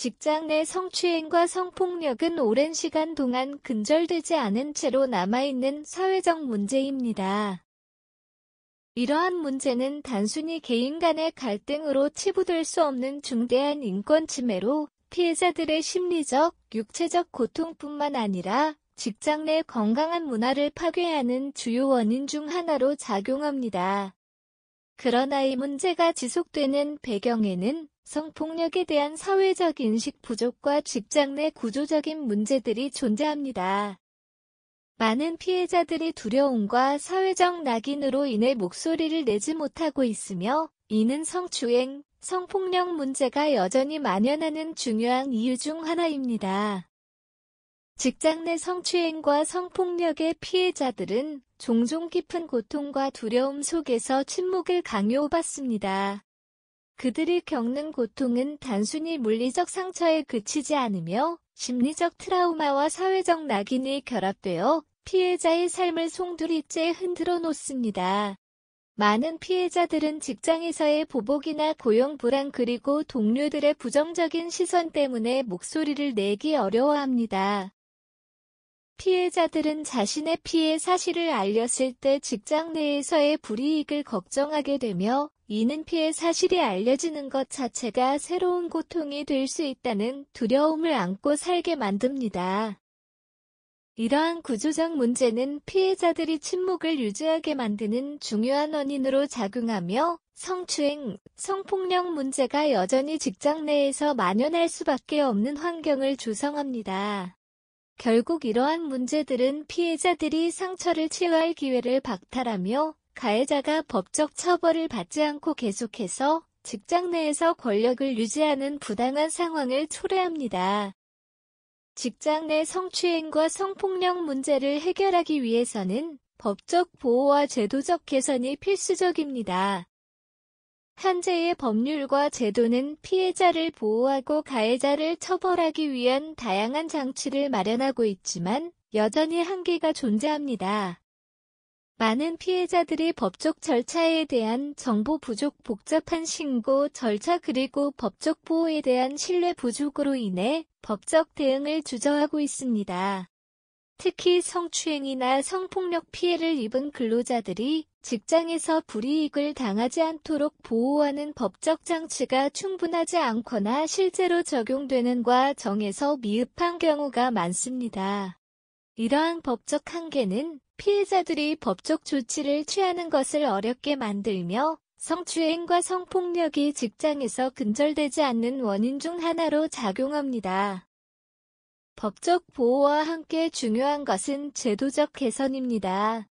직장 내 성추행과 성폭력은 오랜 시간 동안 근절되지 않은 채로 남아있는 사회적 문제입니다. 이러한 문제는 단순히 개인 간의 갈등으로 치부될 수 없는 중대한 인권 침해로 피해자들의 심리적, 육체적 고통뿐만 아니라 직장 내 건강한 문화를 파괴하는 주요 원인 중 하나로 작용합니다. 그러나 이 문제가 지속되는 배경에는 성폭력에 대한 사회적 인식 부족과 직장 내 구조적인 문제들이 존재합니다. 많은 피해자들이 두려움과 사회적 낙인으로 인해 목소리를 내지 못하고 있으며 이는 성추행, 성폭력 문제가 여전히 만연하는 중요한 이유 중 하나입니다. 직장 내 성추행과 성폭력의 피해자들은 종종 깊은 고통과 두려움 속에서 침묵을 강요받습니다. 그들이 겪는 고통은 단순히 물리적 상처에 그치지 않으며 심리적 트라우마와 사회적 낙인이 결합되어 피해자의 삶을 송두리째 흔들어 놓습니다. 많은 피해자들은 직장에서의 보복이나 고용 불안 그리고 동료들의 부정적인 시선 때문에 목소리를 내기 어려워합니다. 피해자들은 자신의 피해 사실을 알렸을 때 직장 내에서의 불이익을 걱정하게 되며 이는 피해 사실이 알려지는 것 자체가 새로운 고통이 될 수 있다는 두려움을 안고 살게 만듭니다. 이러한 구조적 문제는 피해자들이 침묵을 유지하게 만드는 중요한 원인으로 작용하며 성추행, 성폭력 문제가 여전히 직장 내에서 만연할 수밖에 없는 환경을 조성합니다. 결국 이러한 문제들은 피해자들이 상처를 치유할 기회를 박탈하며 가해자가 법적 처벌을 받지 않고 계속해서 직장 내에서 권력을 유지하는 부당한 상황을 초래합니다. 직장 내 성추행과 성폭력 문제를 해결하기 위해서는 법적 보호와 제도적 개선이 필수적입니다. 현재의 법률과 제도는 피해자를 보호하고 가해자를 처벌하기 위한 다양한 장치를 마련하고 있지만 여전히 한계가 존재합니다. 많은 피해자들이 법적 절차에 대한 정보 부족, 복잡한 신고 절차 그리고 법적 보호에 대한 신뢰 부족으로 인해 법적 대응을 주저하고 있습니다. 특히 성추행이나 성폭력 피해를 입은 근로자들이 직장에서 불이익을 당하지 않도록 보호하는 법적 장치가 충분하지 않거나 실제로 적용되는 과 정에서 미흡한 경우가 많습니다. 이러한 법적 한계는 피해자들이 법적 조치를 취하는 것을 어렵게 만들며 성추행과 성폭력이 직장에서 근절되지 않는 원인 중 하나로 작용합니다. 법적 보호와 함께 중요한 것은 제도적 개선입니다.